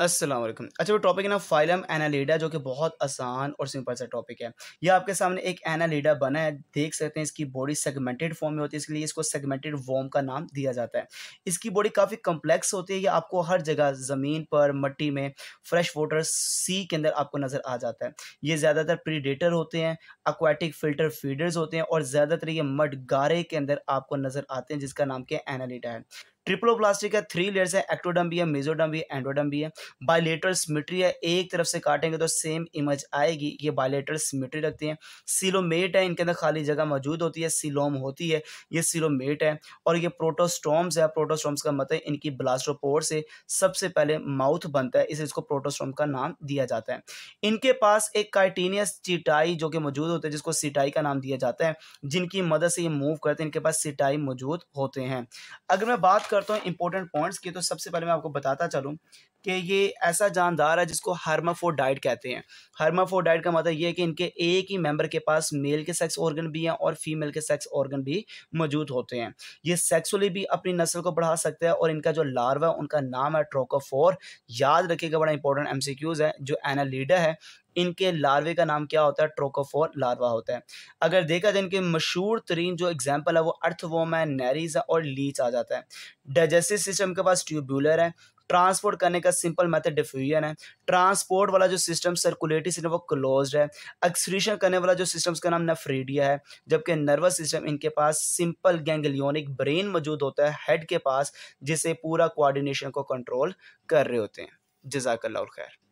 असलम अच्छा वो टॉपिक है ना फाइलम एनालीडा जो कि बहुत आसान और सिंपल सा टॉपिक है ये आपके सामने एक एनालीडा बना है देख सकते हैं इसकी बॉडी सेगमेंटेड फॉर्म में होती है इसलिए इसको सेगमेंटेड वॉर्म का नाम दिया जाता है इसकी बॉडी काफ़ी कम्प्लेक्स होती है ये आपको हर जगह ज़मीन पर मट्टी में फ्रेश वाटर सी के अंदर आपको नज़र आ जाता है ये ज़्यादातर प्रीडेटर होते हैं अक्वाटिक फिल्टर फीडर्स होते हैं और ज़्यादातर ये मड गारे के अंदर आपको नज़र आते हैं जिसका नाम क्या एनालीडा है ट्रिप्लोप्लास्टिक है थ्री लेयर्स है एक्टोडम भी है मेजोडम भी है एंडोडम भी है बायलेटर सिमिट्री है एक तरफ से काटेंगे तो सेम इमेज आएगी ये बायलेटर सिमिट्री रखते हैं सिलोमेट है इनके अंदर खाली जगह मौजूद होती है सिलोम होती है ये सिलोमेट है और ये प्रोटोस्टोम्स है प्रोटोस्टोम्स का मतलब इनकी ब्लास्टोपोर से सबसे पहले माउथ बनता है इसे इसको प्रोटोस्टोम का नाम दिया जाता है इनके पास एक काइटीनियस चिटाई जो कि मौजूद होते हैं जिसको सिटाई का नाम दिया जाता है जिनकी मदद से ये मूव करते हैं इनके पास सिटाई मौजूद होते हैं अगर मैं बात करता हूँ इंपॉर्टेंट पॉइंट्स की तो सबसे पहले मैं आपको बताता चलूँ कि ये ऐसा जानदार है जिसको हर्माफो डाइट कहते हैं हर्माफो डाइट का मतलब ये है कि इनके एक ही मेंबर के पास मेल के सेक्स ऑर्गन भी हैं और फीमेल के सेक्स ऑर्गन भी मौजूद होते हैं ये सेक्सुअली भी अपनी नस्ल को बढ़ा सकते हैं और इनका जो लार्वा है उनका नाम है ट्रोकोफोर याद रखिएगा बड़ा इंपॉर्टेंट एम है जो एनालीडा है इनके लार्वे का नाम क्या होता है ट्रोकोफोर लार्वा होता है अगर देखा जाए इनके मशहूर तरीन जो एग्जाम्पल है वो अर्थवोम है नैरीज और लीच आ जाता है डाइजेस्टिव सिस्टम के पास ट्यूबुलर है ट्रांसपोर्ट करने का सिंपल मेथड डिफ्यूजन है ट्रांसपोर्ट वाला जो सिस्टम सर्कुलेटरी सिस्टम वो क्लोज है एक्सक्रीशन करने वाला जो सिस्टम का नाम नफ्रीडिया है जबकि नर्वस सिस्टम इनके पास सिंपल गैंगलियोनिक ब्रेन मौजूद होता है हेड के पास जिसे पूरा कोऑर्डिनेशन को कंट्रोल कर रहे होते हैं जजाकल्ला खैर